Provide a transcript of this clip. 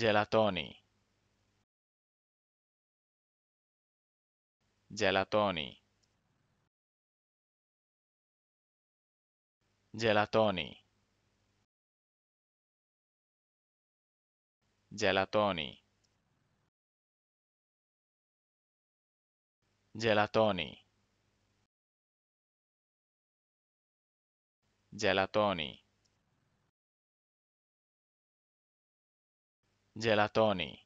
Gelatoni gelatoni gelatoni gelatoni gelatoni gelatoni Gelatoni